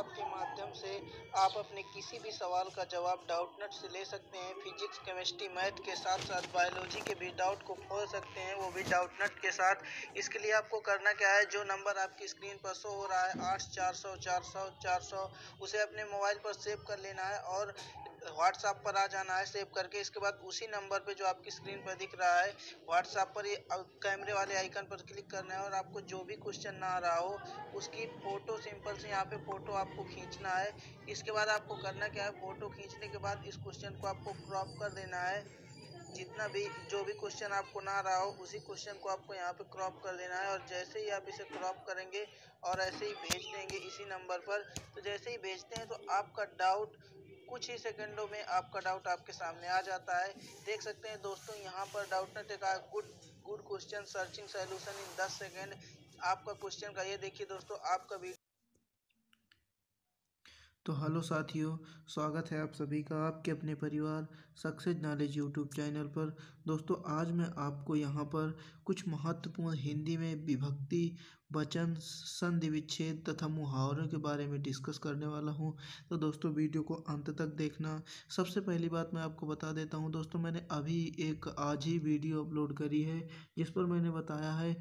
app के माध्यम से आप अपने किसी भी सवाल का जवाब डाउट नट से ले सकते हैं फिजिक्स केमिस्ट्री मैथ के साथ साथ बायोलॉजी के भी डाउट को खोल सकते हैं वो भी डाउट नट के साथ इसके लिए आपको करना क्या है जो नंबर आपकी स्क्रीन पर शो हो रहा है आठ चार सौ चार सौ चार सौ उसे अपने मोबाइल पर सेव कर लेना है और व्हाट्सएप पर आ जाना है सेव करके इसके बाद उसी नंबर पे जो आपकी स्क्रीन पर दिख रहा है व्हाट्सएप पर ये कैमरे वाले आइकन पर क्लिक करना है और आपको जो भी क्वेश्चन ना आ रहा हो उसकी फ़ोटो सिंपल से यहाँ पे फ़ोटो आपको खींचना है इसके बाद आपको करना क्या है फ़ोटो खींचने के बाद इस क्वेश्चन को आपको क्रॉप कर देना है जितना भी जो भी क्वेश्चन आपको ना रहा हो उसी क्वेश्चन को आपको यहाँ पे क्रॉप कर देना है और जैसे ही आप इसे क्रॉप करेंगे और ऐसे ही भेज देंगे इसी नंबर पर तो जैसे ही भेजते हैं तो आपका डाउट कुछ ही सेकंडों में आपका डाउट आपके सामने आ जाता है देख सकते हैं दोस्तों यहाँ पर डाउट ने का good good question searching solution in 10 second आपका क्वेश्चन का ये देखिए दोस्तों आपका तो हेलो साथियों स्वागत है आप सभी का आपके अपने परिवार सक्सेस नॉलेज यूट्यूब चैनल पर दोस्तों आज मैं आपको यहाँ पर कुछ महत्वपूर्ण हिंदी में विभक्ति वचन संधि विच्छेद तथा मुहावरों के बारे में डिस्कस करने वाला हूँ तो दोस्तों वीडियो को अंत तक देखना सबसे पहली बात मैं आपको बता देता हूँ दोस्तों मैंने अभी एक आज ही वीडियो अपलोड करी है जिस पर मैंने बताया है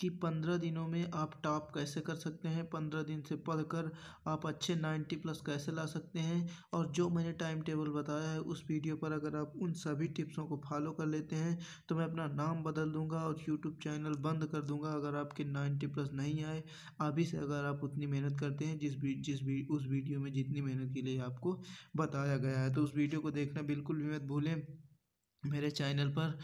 कि पंद्रह दिनों में आप टॉप कैसे कर सकते हैं पंद्रह दिन से पढ़ कर आप अच्छे नाइन्टी प्लस कैसे ला सकते हैं और जो मैंने टाइम टेबल बताया है उस वीडियो पर अगर आप उन सभी टिप्सों को फॉलो कर लेते हैं तो मैं अपना नाम बदल दूंगा और यूट्यूब चैनल बंद कर दूंगा अगर आपके नाइन्टी प्लस नहीं आए अभी से अगर आप उतनी मेहनत करते हैं जिस भी, जिस भी, उस वीडियो में जितनी मेहनत के लिए आपको बताया गया है तो उस वीडियो को देखना बिल्कुल भी मत भूलें मेरे चैनल पर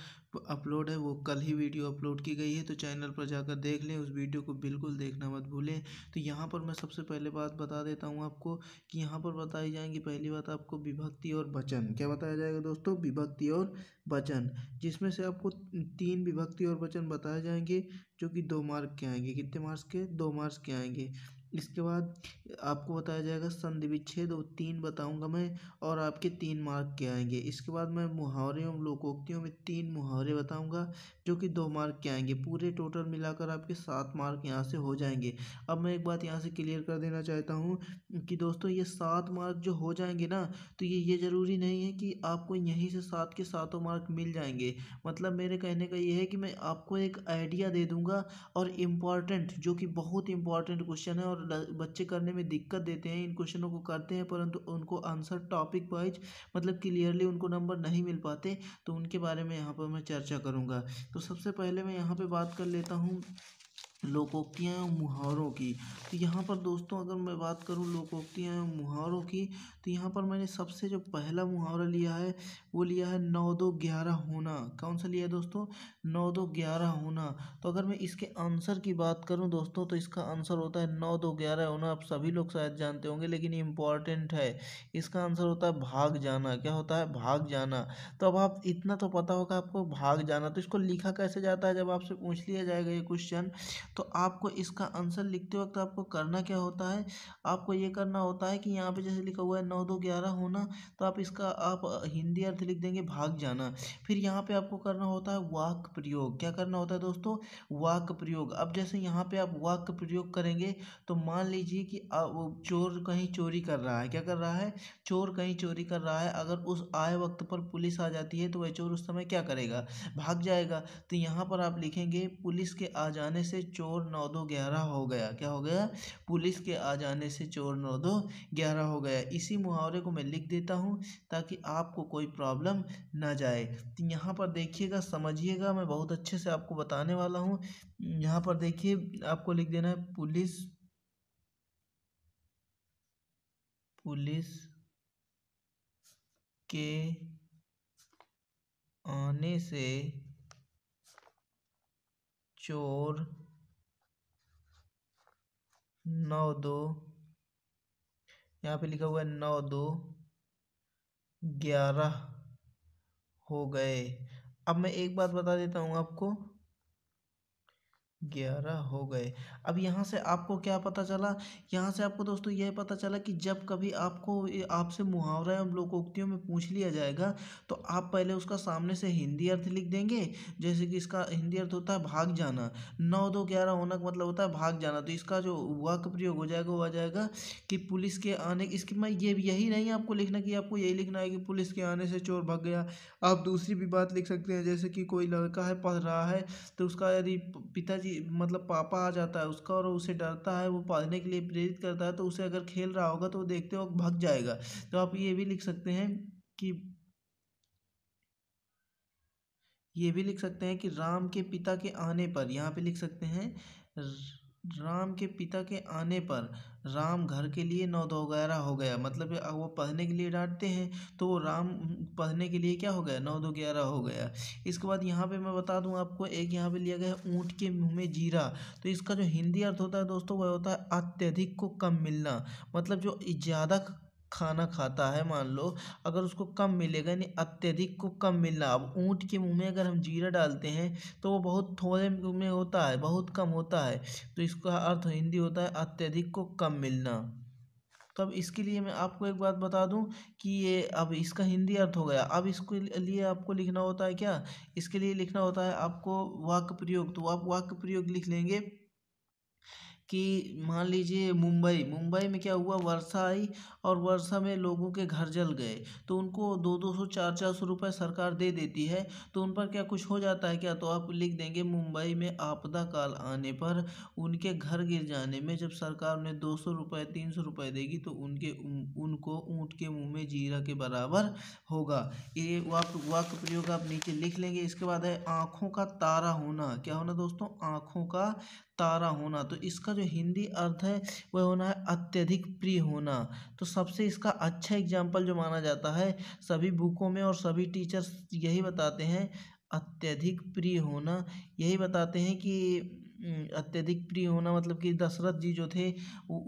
अपलोड है वो कल ही वीडियो अपलोड की गई है तो चैनल पर जाकर देख लें उस वीडियो को बिल्कुल देखना मत भूलें तो यहाँ पर मैं सबसे पहले बात बता देता हूँ आपको कि यहाँ पर बताई जाएंगी पहली बात आपको विभक्ति और वचन क्या बताया जाएगा दोस्तों विभक्ति और वचन जिसमें से आपको तीन विभक्ति और वचन बताए जाएंगे जो कि दो मार्क के आएंगे कितने मार्क्स के दो मार्क्स के आएंगे इसके बाद आपको बताया जाएगा संधि विच्छेद और तीन बताऊंगा मैं और आपके तीन मार्क के आएंगे इसके बाद मैं मुहावरे और लोकोक्तियों में तीन मुहावरे बताऊंगा जो कि दो मार्क के आएंगे पूरे टोटल मिलाकर आपके सात मार्क यहाँ से हो जाएंगे अब मैं एक बात यहाँ से क्लियर कर देना चाहता हूँ कि दोस्तों ये सात मार्क जो हो जाएंगे ना तो ये ये ज़रूरी नहीं है कि आपको यहीं से सात के सातों मार्क मिल जाएंगे मतलब मेरे कहने का ये है कि मैं आपको एक आइडिया दे दूँगा और इम्पॉर्टेंट जो कि बहुत इम्पॉर्टेंट क्वेश्चन है और और बच्चे करने में दिक्कत देते हैं इन क्वेश्चनों को करते हैं परंतु उनको आंसर टॉपिक वाइज मतलब क्लियरली उनको नंबर नहीं मिल पाते तो उनके बारे में यहाँ पर मैं चर्चा करूँगा तो सबसे पहले मैं यहाँ पर बात कर लेता हूँ लोकोक्तियाँ एवं मुहावरों की तो यहाँ पर दोस्तों अगर मैं बात करूँ लोकोक्तियाँ एवं मुहावरों की तो यहाँ पर मैंने सबसे जो पहला मुहावरा लिया है वो लिया है नौ दो ग्यारह होना कौन सा लिया है दोस्तों नौ दो ग्यारह होना तो अगर मैं इसके आंसर की बात करूँ दोस्तों तो इसका आंसर होता है नौ दो ग्यारह होना आप सभी लोग शायद जानते होंगे लेकिन इम्पॉर्टेंट है इसका आंसर होता है भाग जाना क्या होता है भाग जाना तो अब आप इतना तो पता होगा आपको भाग जाना तो इसको लिखा कैसे जाता है जब आपसे पूछ लिया जाएगा ये क्वेश्चन तो आपको इसका आंसर लिखते वक्त आपको करना क्या होता है आपको ये करना होता है कि यहाँ पे जैसे लिखा हुआ है नौ दो ग्यारह होना तो आप इसका आप हिंदी अर्थ लिख देंगे भाग जाना फिर यहाँ पे आपको करना होता है वाक प्रयोग क्या करना होता है दोस्तों वाक प्रयोग अब जैसे यहाँ पर आप वाक प्रयोग करेंगे तो मान लीजिए कि चोर कहीं चोरी कर रहा है क्या कर रहा है चोर कहीं चोरी कर रहा है अगर उस आए वक्त पर पुलिस आ जाती है तो वह चोर उस समय क्या करेगा भाग जाएगा तो यहाँ पर आप लिखेंगे पुलिस के आ जाने से चोर चोर नौ दो ग्यारह हो गया क्या हो गया पुलिस के आ जाने से चोर नौ दो ग्यारह हो गया इसी मुहावरे को मैं लिख देता हूँ ताकि आपको कोई प्रॉब्लम ना जाए तो यहाँ पर देखिएगा समझिएगा मैं बहुत अच्छे से आपको बताने वाला हूँ यहाँ पर देखिए आपको लिख देना है पुलिस पुलिस के आने से चोर नौ दो यहाँ पे लिखा हुआ है नौ दो ग्यारह हो गए अब मैं एक बात बता देता हूँ आपको ग्यारह हो गए अब यहाँ से आपको क्या पता चला यहाँ से आपको दोस्तों यह पता चला कि जब कभी आपको आपसे मुहावरा एवं लोकोक्तियों में पूछ लिया जाएगा तो आप पहले उसका सामने से हिंदी अर्थ लिख देंगे जैसे कि इसका हिंदी अर्थ होता है भाग जाना नौ दो ग्यारह होना का मतलब होता है भाग जाना तो इसका जो वाक प्रयोग हो जाएगा वो आ जाएगा कि पुलिस के आने इसकी मैं ये यही नहीं आपको लिखना कि आपको यही लिखना है कि पुलिस के आने से चोर भाग गया आप दूसरी भी बात लिख सकते हैं जैसे कि कोई लड़का है पढ़ रहा है तो उसका यदि पिताजी मतलब पापा आ जाता है उसका और उसे डरता है वो पालने के लिए प्रेरित करता है तो उसे अगर खेल रहा होगा तो वो देखते वक्त भाग जाएगा तो आप ये भी लिख सकते हैं कि ये भी लिख सकते हैं कि राम के पिता के आने पर यहाँ पे लिख सकते हैं राम के पिता के आने पर राम घर के लिए नौ दोगैरा हो गया मतलब वो पढ़ने के लिए डांटते हैं तो वो राम पढ़ने के लिए क्या हो गया नौ दो ग्यारह हो गया इसके बाद यहाँ पे मैं बता दूँ आपको एक यहाँ पे लिया गया है ऊँट के मुँह में जीरा तो इसका जो हिंदी अर्थ होता है दोस्तों वह होता है अत्यधिक को कम मिलना मतलब जो ज़्यादा खाना खाता है मान लो अगर उसको कम मिलेगा यानी अत्यधिक को कम मिलना अब ऊँट के मुंह में अगर हम जीरा डालते हैं तो वो बहुत थोड़े में होता है बहुत कम होता है तो इसका अर्थ हिंदी होता है अत्यधिक को कम मिलना तब तो इसके लिए मैं आपको एक बात बता दूं कि ये अब इसका हिंदी अर्थ हो गया अब इसके लिए आपको लिखना होता है क्या इसके लिए लिखना होता है आपको वाक्य प्रयोग तो आप वाक्य प्रयोग लिख लेंगे कि मान लीजिए मुंबई मुंबई में क्या हुआ वर्षा आई और वर्षा में लोगों के घर जल गए तो उनको दो दो सौ चार चार सौ रुपये सरकार दे देती है तो उन पर क्या कुछ हो जाता है क्या तो आप लिख देंगे मुंबई में आपदा काल आने पर उनके घर गिर जाने में जब सरकार उन्हें दो सौ रुपये तीन सौ रुपये देगी तो उनके उनको ऊँट के मुँह में जीरा के बराबर होगा ये वाक वाक प्रयोग आप नीचे लिख लेंगे इसके बाद है आँखों का तारा होना क्या होना दोस्तों आँखों का तारा होना तो इसका जो हिंदी अर्थ है वह होना है अत्यधिक प्रिय होना तो सबसे इसका अच्छा एग्जाम्पल जो माना जाता है सभी बुकों में और सभी टीचर्स यही बताते हैं अत्यधिक प्रिय होना यही बताते हैं कि हम्म, अत्यधिक प्रिय होना मतलब कि दशरथ जी जो थे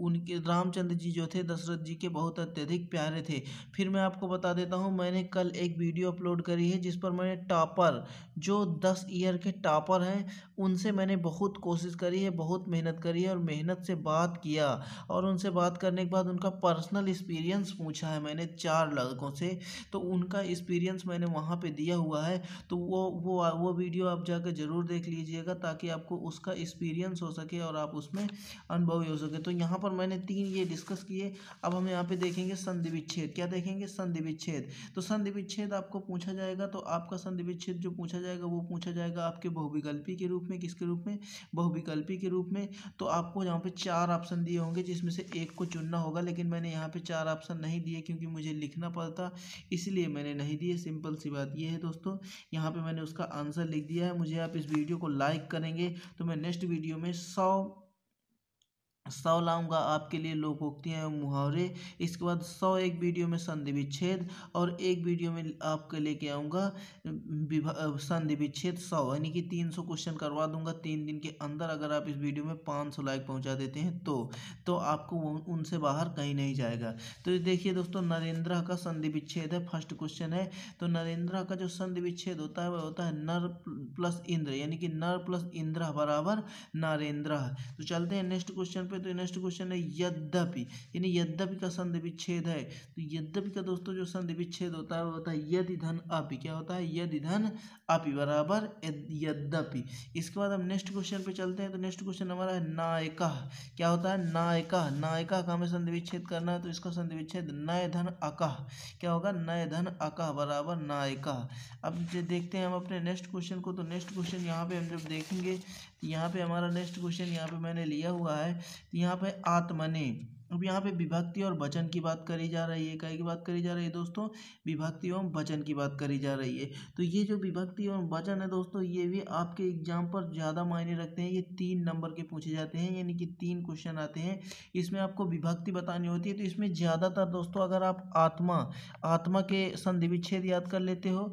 उनके रामचंद्र जी जो थे दशरथ जी के बहुत अत्यधिक प्यारे थे फिर मैं आपको बता देता हूँ मैंने कल एक वीडियो अपलोड करी है जिस पर मैंने टॉपर जो दस ईयर के टॉपर हैं उनसे मैंने बहुत कोशिश करी है बहुत मेहनत करी है और मेहनत से बात किया और उनसे बात करने के बाद उनका पर्सनल एक्सपीरियंस पूछा है मैंने चार लड़कों से तो उनका एक्सपीरियंस मैंने वहाँ पर दिया हुआ है तो वो वो वो वीडियो आप जाकर ज़रूर देख लीजिएगा ताकि आपको उसका एक्सपीरियंस हो सके और आप उसमें अनुभवी हो सके तो यहाँ पर मैंने तीन ये डिस्कस किए अब हम यहाँ पे देखेंगे संधि विच्छेद क्या देखेंगे संधि विच्छेद तो संधि विच्छेद आपको पूछा जाएगा तो आपका संधि विच्छेद जो पूछा जाएगा वो पूछा जाएगा आपके बहुविकल्पी के रूप में किसके रूप में बहुविकल्पी के रूप में तो आपको यहाँ पर चार ऑप्शन दिए होंगे जिसमें से एक को चुनना होगा लेकिन मैंने यहाँ पर चार ऑप्शन नहीं दिए क्योंकि मुझे लिखना पड़ता इसलिए मैंने नहीं दिए सिंपल सी बात ये है दोस्तों यहाँ पर मैंने उसका आंसर लिख दिया है मुझे आप इस वीडियो को लाइक करेंगे तो मैं नेक्स्ट वीडियो में सौ सौ लाऊंगा आपके लिए लोकोक्तियाँ एवं मुहावरे इसके बाद सौ एक वीडियो में संधि विच्छेद और एक वीडियो में आपके लेके आऊँगा संधि विच्छेद सौ यानी कि तीन सौ क्वेश्चन करवा दूंगा तीन दिन के अंदर अगर आप इस वीडियो में पाँच सौ लाइक पहुंचा देते हैं तो तो आपको उनसे बाहर कहीं नहीं जाएगा तो देखिए दोस्तों नरेंद्र का संधि विच्छेद है फर्स्ट क्वेश्चन है तो नरेंद्र का जो संधि विच्छेद होता है वह होता है नर प्लस इंद्र यानी कि नर प्लस इंद्र बराबर नरेंद्र तो चलते हैं नेक्स्ट क्वेश्चन पे करें तो नेक्स्ट क्वेश्चन है यद्यपि यानी यद्यपि का संधि विच्छेद है तो यद्यपि का दोस्तों जो संधि विच्छेद होता है वो होता है यदि धन अपि क्या होता है यदि धन अपि बराबर यद्यपि इसके बाद हम नेक्स्ट क्वेश्चन पे चलते हैं तो नेक्स्ट क्वेश्चन हमारा है नायका क्या होता है नायका नायका का हमें संधि विच्छेद करना है तो इसका संधि विच्छेद नय धन अकह क्या होगा नय धन अकह बराबर नायका अब देखते हैं हम अपने नेक्स्ट क्वेश्चन को तो नेक्स्ट क्वेश्चन यहाँ पे हम जब देखेंगे तो यहाँ पे हमारा नेक्स्ट क्वेश्चन यहाँ पे मैंने लिया हुआ है यहाँ पे आत्मने अब यहाँ पे विभक्ति और वचन की बात करी जा रही है कई की बात करी जा रही है दोस्तों विभक्ति एवं वचन की बात करी जा रही है तो ये जो विभक्ति एवं वचन है दोस्तों ये भी आपके एग्जाम पर ज़्यादा मायने रखते हैं ये तीन नंबर के पूछे जाते हैं यानी कि तीन क्वेश्चन आते हैं इसमें आपको विभक्ति बतानी होती है तो इसमें ज़्यादातर दोस्तों अगर आप आत्मा आत्मा के संधि विच्छेद याद कर लेते हो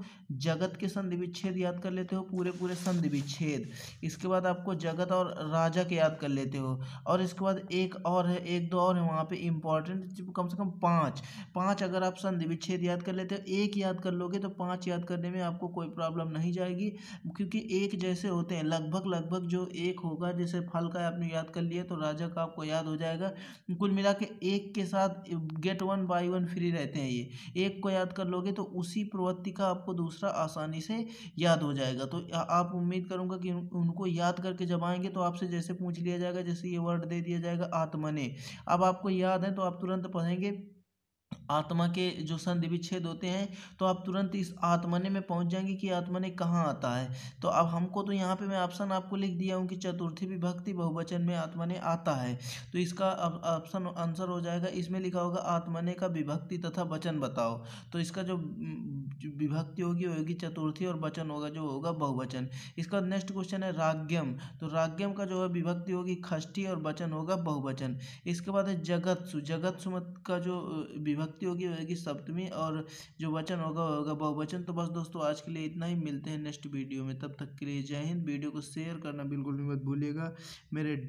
जगत के संधि विच्छेद याद कर लेते हो पूरे पूरे संधि विच्छेद इसके बाद आपको जगत और राजा के याद कर लेते हो और इसके बाद एक और है एक दो और वहाँ पे इंपॉर्टेंट कम से कम पाँच पाँच अगर आप संधि विच्छेद याद कर लेते हो एक याद कर लोगे तो पाँच याद करने में आपको कोई प्रॉब्लम नहीं जाएगी क्योंकि एक जैसे होते हैं लगभग लगभग जो एक होगा जैसे फल का आपने याद कर लिया तो राजा का आपको याद हो जाएगा कुल मिला के एक के साथ get one by one free रहते हैं ये एक को याद कर लोगे तो उसी प्रवृत्ति का आपको दूसरा आसानी से याद हो जाएगा तो आप उम्मीद करूँगा कि उनको याद करके जब आएंगे तो आपसे जैसे पूछ लिया जाएगा जैसे ये वर्ड दे दिया जाएगा आत्मने अब आप आपको याद है तो आप तुरंत पढ़ेंगे आत्मा के जो संधि विच्छेद होते हैं तो आप तुरंत इस आत्मने में पहुंच जाएंगे कि आत्मने कहाँ आता है तो अब हमको तो यहाँ पे मैं ऑप्शन आपको लिख दिया हूँ कि चतुर्थी विभक्ति बहुवचन में आत्मने आता है तो इसका ऑप्शन आंसर हो जाएगा इसमें लिखा होगा आत्मने का विभक्ति तथा वचन बताओ तो इसका जो विभक्ति होगी होगी चतुर्थी और वचन होगा जो होगा बहुवचन इसका नेक्स्ट क्वेश्चन है राग्यम तो राग्यम का जो है विभक्ति होगी खष्टी और वचन होगा बहुवचन इसके बाद है जगत सु जगत सुमत का जो विभक्ति विभक्ति होगी होगी सप्तमी और जो वचन होगा होगा बहुवचन तो बस दोस्तों आज के लिए इतना ही मिलते हैं नेक्स्ट वीडियो में तब तक के लिए जय हिंद वीडियो को शेयर करना बिल्कुल भी मत भूलिएगा मेरे